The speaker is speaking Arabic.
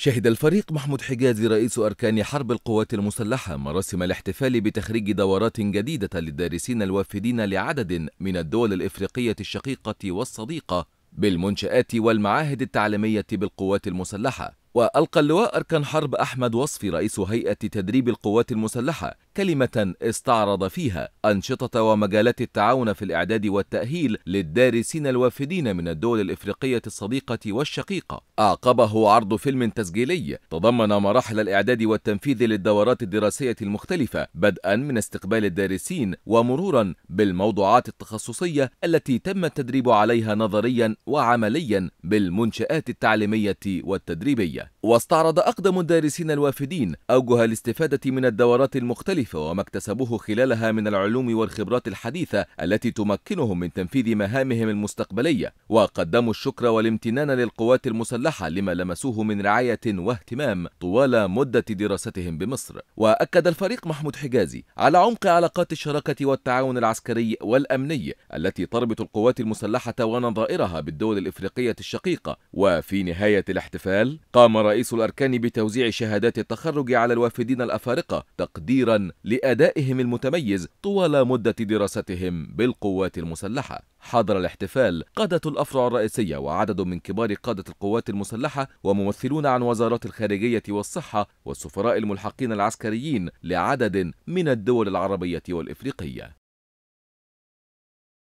شهد الفريق محمود حجازي رئيس أركان حرب القوات المسلحة مراسم الاحتفال بتخريج دورات جديدة للدارسين الوافدين لعدد من الدول الإفريقية الشقيقة والصديقة بالمنشآت والمعاهد التعليمية بالقوات المسلحة وألقى اللواء أركان حرب أحمد وصفي رئيس هيئة تدريب القوات المسلحة كلمة استعرض فيها أنشطة ومجالات التعاون في الإعداد والتأهيل للدارسين الوافدين من الدول الإفريقية الصديقة والشقيقة أعقبه عرض فيلم تسجيلي تضمن مراحل الإعداد والتنفيذ للدورات الدراسية المختلفة بدءا من استقبال الدارسين ومرورا بالموضوعات التخصصية التي تم التدريب عليها نظريا وعمليا بالمنشآت التعليمية والتدريبية واستعرض أقدم الدارسين الوافدين أوجه الاستفادة من الدورات المختلفة وما اكتسبوه خلالها من العلوم والخبرات الحديثة التي تمكنهم من تنفيذ مهامهم المستقبلية وقدموا الشكر والامتنان للقوات المسلحة لما لمسوه من رعاية واهتمام طوال مدة دراستهم بمصر وأكد الفريق محمود حجازي على عمق علاقات الشراكة والتعاون العسكري والأمني التي تربط القوات المسلحة ونظائرها بالدول الإفريقية الشقيقة وفي نهاية الاحتفال قام قام رئيس الأركان بتوزيع شهادات التخرج على الوافدين الأفارقة تقديرا لأدائهم المتميز طوال مدة دراستهم بالقوات المسلحة حضر الاحتفال قادة الأفرع الرئيسية وعدد من كبار قادة القوات المسلحة وممثلون عن وزارات الخارجية والصحة والسفراء الملحقين العسكريين لعدد من الدول العربية والإفريقية